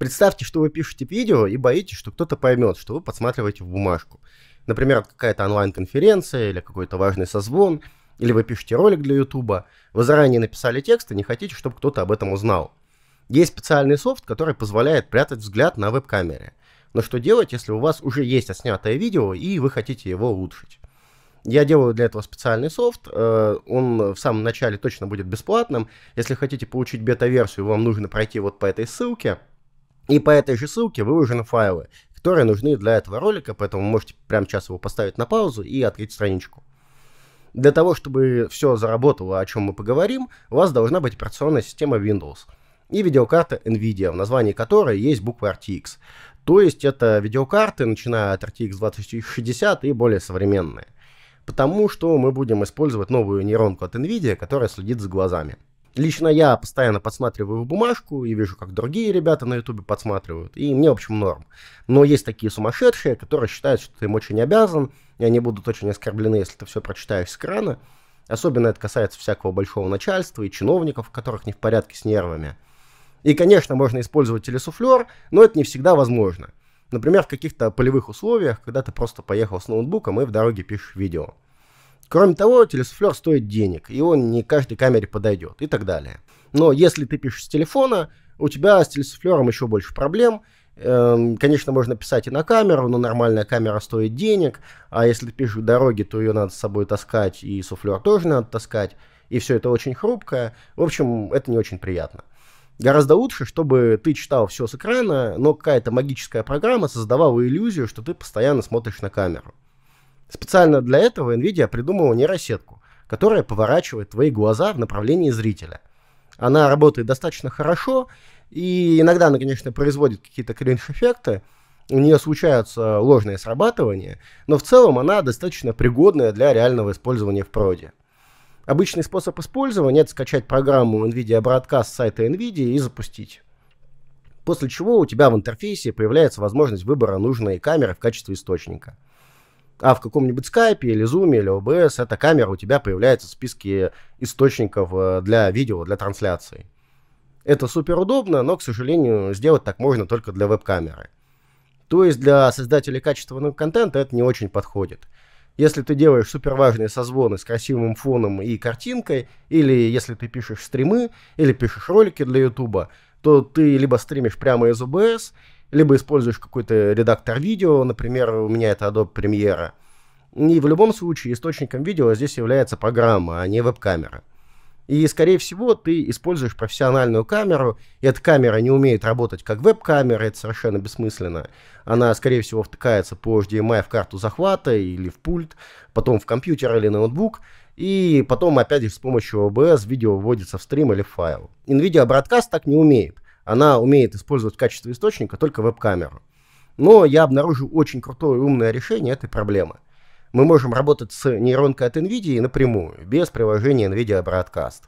Представьте, что вы пишете видео и боитесь, что кто-то поймет, что вы подсматриваете в бумажку. Например, какая-то онлайн-конференция или какой-то важный созвон, или вы пишете ролик для YouTube, вы заранее написали текст и не хотите, чтобы кто-то об этом узнал. Есть специальный софт, который позволяет прятать взгляд на веб-камере. Но что делать, если у вас уже есть отснятое видео и вы хотите его улучшить? Я делаю для этого специальный софт. Э, он в самом начале точно будет бесплатным. Если хотите получить бета-версию, вам нужно пройти вот по этой ссылке – и по этой же ссылке выложены файлы, которые нужны для этого ролика, поэтому можете прямо сейчас его поставить на паузу и открыть страничку. Для того, чтобы все заработало, о чем мы поговорим, у вас должна быть операционная система Windows и видеокарта NVIDIA, в названии которой есть буква RTX. То есть это видеокарты, начиная от RTX 2060 и более современные. Потому что мы будем использовать новую нейронку от NVIDIA, которая следит за глазами. Лично я постоянно подсматриваю в бумажку и вижу, как другие ребята на ютубе подсматривают. И мне, в общем, норм. Но есть такие сумасшедшие, которые считают, что ты им очень обязан, и они будут очень оскорблены, если ты все прочитаешь с экрана. Особенно это касается всякого большого начальства и чиновников, у которых не в порядке с нервами. И, конечно, можно использовать телесуфлер, но это не всегда возможно. Например, в каких-то полевых условиях, когда ты просто поехал с ноутбуком и в дороге пишешь видео. Кроме того, телесуфлер стоит денег, и он не каждой камере подойдет и так далее. Но если ты пишешь с телефона, у тебя с телесуфлером еще больше проблем. Эм, конечно, можно писать и на камеру, но нормальная камера стоит денег, а если ты пишешь в дороге, то ее надо с собой таскать, и суфлер тоже надо таскать, и все это очень хрупкое. В общем, это не очень приятно. Гораздо лучше, чтобы ты читал все с экрана, но какая-то магическая программа создавала иллюзию, что ты постоянно смотришь на камеру. Специально для этого NVIDIA придумала нейросетку, которая поворачивает твои глаза в направлении зрителя. Она работает достаточно хорошо, и иногда она, конечно, производит какие-то кринж-эффекты, у нее случаются ложные срабатывания, но в целом она достаточно пригодная для реального использования в проде. Обычный способ использования – это скачать программу NVIDIA Broadcast с сайта NVIDIA и запустить. После чего у тебя в интерфейсе появляется возможность выбора нужной камеры в качестве источника – а в каком-нибудь скайпе или зуме или ОБС эта камера у тебя появляется в списке источников э, для видео, для трансляции. Это супер удобно, но, к сожалению, сделать так можно только для веб-камеры. То есть для создателей качественного контента это не очень подходит. Если ты делаешь суперважные созвоны с красивым фоном и картинкой, или если ты пишешь стримы, или пишешь ролики для YouTube то ты либо стримишь прямо из OBS, либо используешь какой-то редактор видео, например, у меня это Adobe Premiere. И в любом случае источником видео здесь является программа, а не веб-камера. И, скорее всего, ты используешь профессиональную камеру, и эта камера не умеет работать как веб-камера, это совершенно бессмысленно. Она, скорее всего, втыкается по HDMI в карту захвата или в пульт, потом в компьютер или ноутбук, и потом опять же с помощью OBS видео вводится в стрим или в файл. NVIDIA Broadcast так не умеет. Она умеет использовать в качестве источника только веб-камеру. Но я обнаружил очень крутое умное решение этой проблемы. Мы можем работать с нейронкой от NVIDIA напрямую, без приложения NVIDIA Broadcast.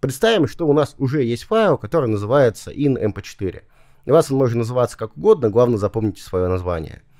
Представим, что у нас уже есть файл, который называется inmp4. У вас он может называться как угодно, главное запомните свое название –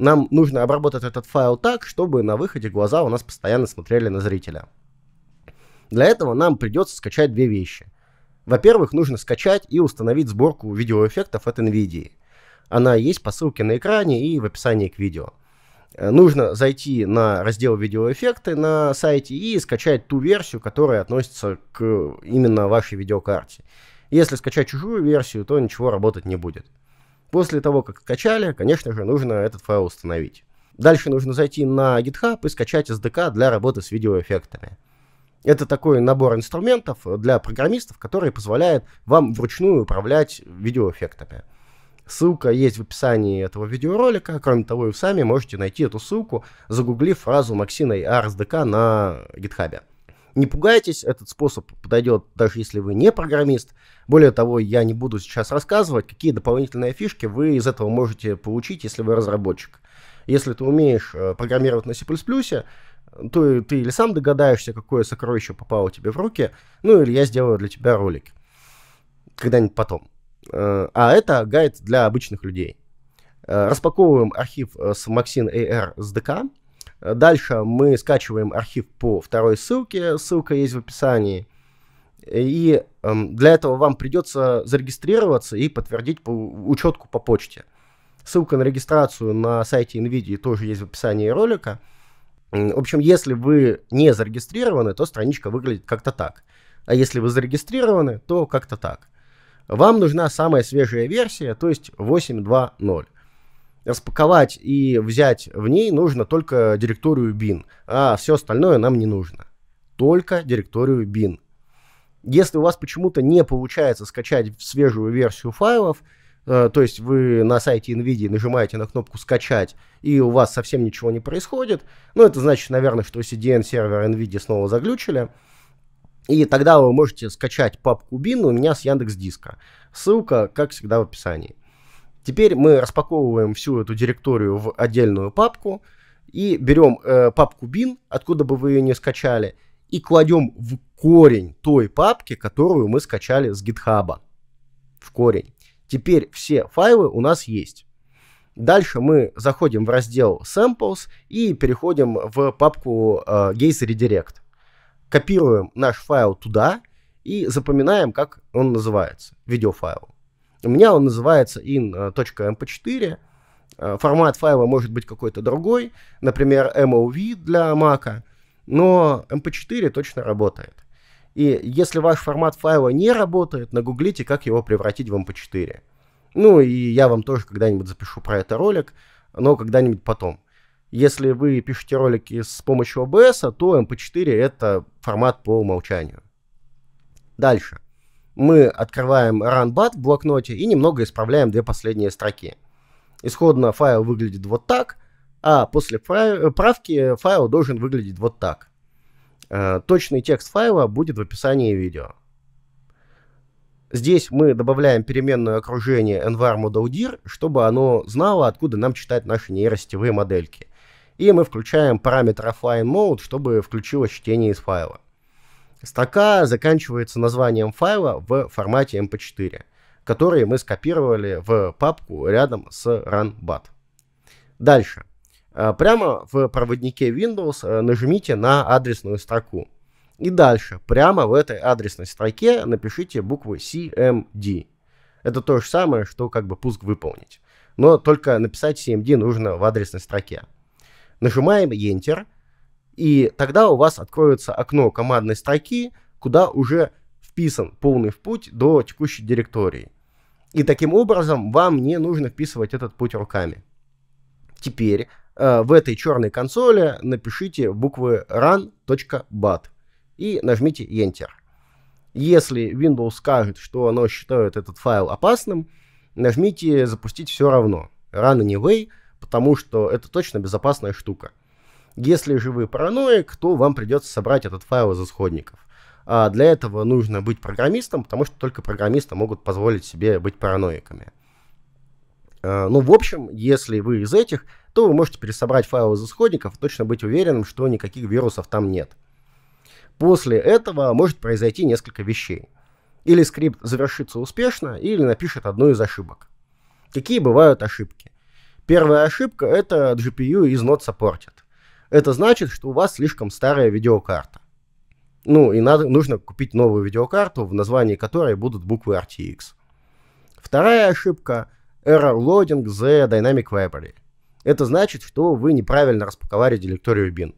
нам нужно обработать этот файл так, чтобы на выходе глаза у нас постоянно смотрели на зрителя. Для этого нам придется скачать две вещи. Во-первых, нужно скачать и установить сборку видеоэффектов от NVIDIA. Она есть по ссылке на экране и в описании к видео. Нужно зайти на раздел видеоэффекты на сайте и скачать ту версию, которая относится к именно вашей видеокарте. Если скачать чужую версию, то ничего работать не будет. После того, как скачали, конечно же, нужно этот файл установить. Дальше нужно зайти на GitHub и скачать SDK для работы с видеоэффектами. Это такой набор инструментов для программистов, который позволяет вам вручную управлять видеоэффектами. Ссылка есть в описании этого видеоролика. Кроме того, вы сами можете найти эту ссылку, загуглив фразу Максина и RSDK на GitHub. Не пугайтесь, этот способ подойдет даже если вы не программист. Более того, я не буду сейчас рассказывать, какие дополнительные фишки вы из этого можете получить, если вы разработчик. Если ты умеешь э, программировать на C++, то ты или сам догадаешься, какое сокровище попало тебе в руки, ну или я сделаю для тебя ролик когда-нибудь потом. Э, а это гайд для обычных людей. Э, распаковываем архив с Maxin AR с SDK Дальше мы скачиваем архив по второй ссылке, ссылка есть в описании. И эм, для этого вам придется зарегистрироваться и подтвердить учетку по почте. Ссылка на регистрацию на сайте NVIDIA тоже есть в описании ролика. В общем, если вы не зарегистрированы, то страничка выглядит как-то так. А если вы зарегистрированы, то как-то так. Вам нужна самая свежая версия, то есть 8.2.0 распаковать и взять в ней нужно только директорию BIN, а все остальное нам не нужно. Только директорию BIN. Если у вас почему-то не получается скачать свежую версию файлов, э, то есть вы на сайте NVIDIA нажимаете на кнопку «Скачать», и у вас совсем ничего не происходит, ну, это значит, наверное, что CDN-сервер NVIDIA снова заглючили, и тогда вы можете скачать папку BIN у меня с Яндекс Диска. Ссылка, как всегда, в описании. Теперь мы распаковываем всю эту директорию в отдельную папку и берем э, папку bin, откуда бы вы ее не скачали, и кладем в корень той папки, которую мы скачали с GitHub. В корень. Теперь все файлы у нас есть. Дальше мы заходим в раздел Samples и переходим в папку э, Gaze Redirect. Копируем наш файл туда и запоминаем, как он называется, видеофайл. У меня он называется in.mp4. Э, эм э, формат файла может быть какой-то другой, например, MOV эм для Mac, но mp4 эм точно работает. И если ваш формат файла не работает, нагуглите, как его превратить в mp4. Ну и я вам тоже когда-нибудь запишу про это ролик, но когда-нибудь потом. Если вы пишете ролики с помощью OBS, а, то mp4 это формат по умолчанию. Дальше мы открываем runbat в блокноте и немного исправляем две последние строки. Исходно файл выглядит вот так, а после э, правки файл должен выглядеть вот так. Э, точный текст файла будет в описании видео. Здесь мы добавляем переменную окружение environModelDir, чтобы оно знало, откуда нам читать наши нейросетевые модельки. И мы включаем параметр offline mode, чтобы включилось чтение из файла. Строка заканчивается названием файла в формате mp4, эм который мы скопировали в папку рядом с runbat. Дальше. А, прямо в проводнике Windows а, нажмите на адресную строку. И дальше, прямо в этой адресной строке напишите буквы CMD. Это то же самое, что как бы пуск выполнить. Но только написать CMD нужно в адресной строке. Нажимаем Enter – и тогда у вас откроется окно командной строки, куда уже вписан полный путь до текущей директории. И таким образом вам не нужно вписывать этот путь руками. Теперь э, в этой черной консоли напишите буквы run.bat и нажмите Enter. Если Windows скажет, что оно считает этот файл опасным, нажмите «Запустить все равно» run anyway, потому что это точно безопасная штука. Если же вы параноик, то вам придется собрать этот файл из исходников. А для этого нужно быть программистом, потому что только программисты могут позволить себе быть параноиками. А, ну, в общем, если вы из этих, то вы можете пересобрать файл из исходников и точно быть уверенным, что никаких вирусов там нет. После этого может произойти несколько вещей. Или скрипт завершится успешно, или напишет одну из ошибок. Какие бывают ошибки? Первая ошибка — это GPU из not supported это значит, что у вас слишком старая видеокарта. Ну и надо, нужно купить новую видеокарту, в названии которой будут буквы RTX. Вторая ошибка – error loading the dynamic library. Это значит, что вы неправильно распаковали директорию bin.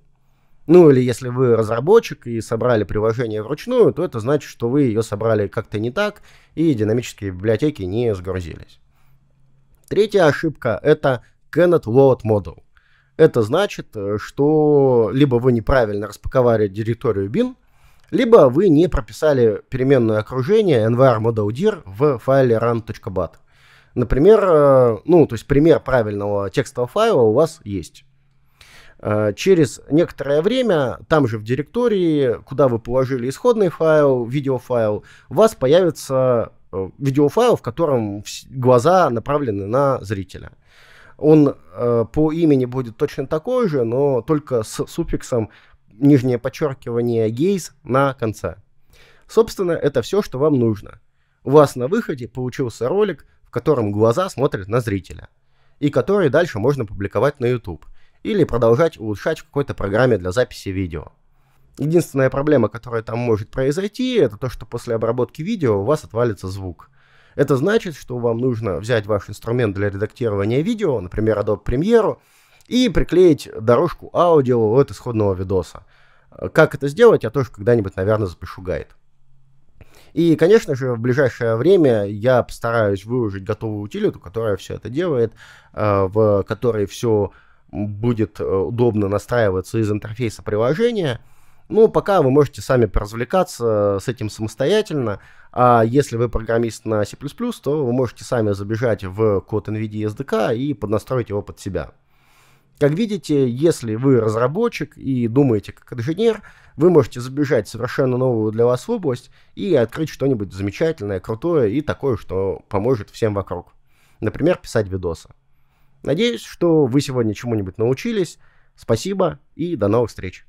Ну или если вы разработчик и собрали приложение вручную, то это значит, что вы ее собрали как-то не так и динамические библиотеки не сгрузились. Третья ошибка – это cannot load model – это значит, э, что либо вы неправильно распаковали директорию bin, либо вы не прописали переменное окружение environment.dir в файле run.bat. Например, э, ну, то есть пример правильного текстового файла у вас есть. Э, через некоторое время там же в директории, куда вы положили исходный файл, видеофайл, у вас появится видеофайл, в котором глаза направлены на зрителя. Он э, по имени будет точно такой же, но только с суффиксом нижнее подчеркивание гейс на конце. Собственно, это все, что вам нужно. У вас на выходе получился ролик, в котором глаза смотрят на зрителя, и который дальше можно публиковать на YouTube или продолжать улучшать в какой-то программе для записи видео. Единственная проблема, которая там может произойти, это то, что после обработки видео у вас отвалится звук – это значит, что вам нужно взять ваш инструмент для редактирования видео, например, Adobe Premiere, и приклеить дорожку аудио от исходного видоса. Как это сделать, я тоже когда-нибудь, наверное, запишу гайд. И, конечно же, в ближайшее время я постараюсь выложить готовую утилиту, которая все это делает, э, в которой все будет э, удобно настраиваться из интерфейса приложения – ну, пока вы можете сами поразвлекаться э, с этим самостоятельно. А если вы программист на C++, то вы можете сами забежать в код NVIDIA SDK и поднастроить его под себя. Как видите, если вы разработчик и думаете как инженер, вы можете забежать в совершенно новую для вас область и открыть что-нибудь замечательное, крутое и такое, что поможет всем вокруг. Например, писать видосы. Надеюсь, что вы сегодня чему-нибудь научились. Спасибо и до новых встреч.